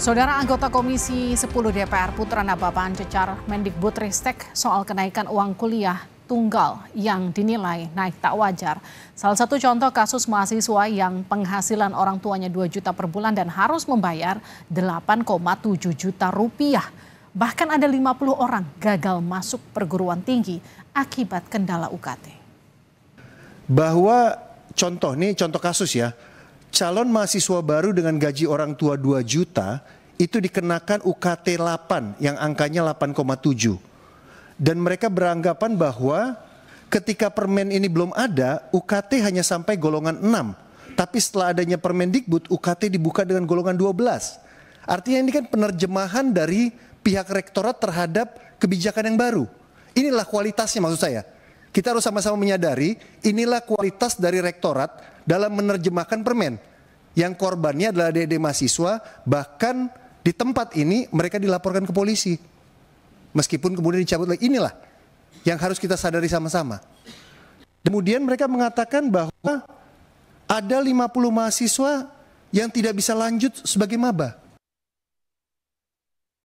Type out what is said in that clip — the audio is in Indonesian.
Saudara anggota Komisi 10 DPR Putra Nababan cecar Mendikbud Ristek soal kenaikan uang kuliah tunggal yang dinilai naik tak wajar. Salah satu contoh kasus mahasiswa yang penghasilan orang tuanya 2 juta per bulan dan harus membayar 8,7 juta rupiah. Bahkan ada 50 orang gagal masuk perguruan tinggi akibat kendala UKT. Bahwa contoh, nih contoh kasus ya, calon mahasiswa baru dengan gaji orang tua 2 juta itu dikenakan UKT 8 yang angkanya 8,7. Dan mereka beranggapan bahwa ketika permen ini belum ada, UKT hanya sampai golongan 6. Tapi setelah adanya Permendikbud, UKT dibuka dengan golongan 12. Artinya ini kan penerjemahan dari pihak rektorat terhadap kebijakan yang baru. Inilah kualitasnya maksud saya kita harus sama-sama menyadari inilah kualitas dari rektorat dalam menerjemahkan permen. Yang korbannya adalah dede mahasiswa, bahkan di tempat ini mereka dilaporkan ke polisi. Meskipun kemudian dicabut lagi, inilah yang harus kita sadari sama-sama. Kemudian mereka mengatakan bahwa ada 50 mahasiswa yang tidak bisa lanjut sebagai maba.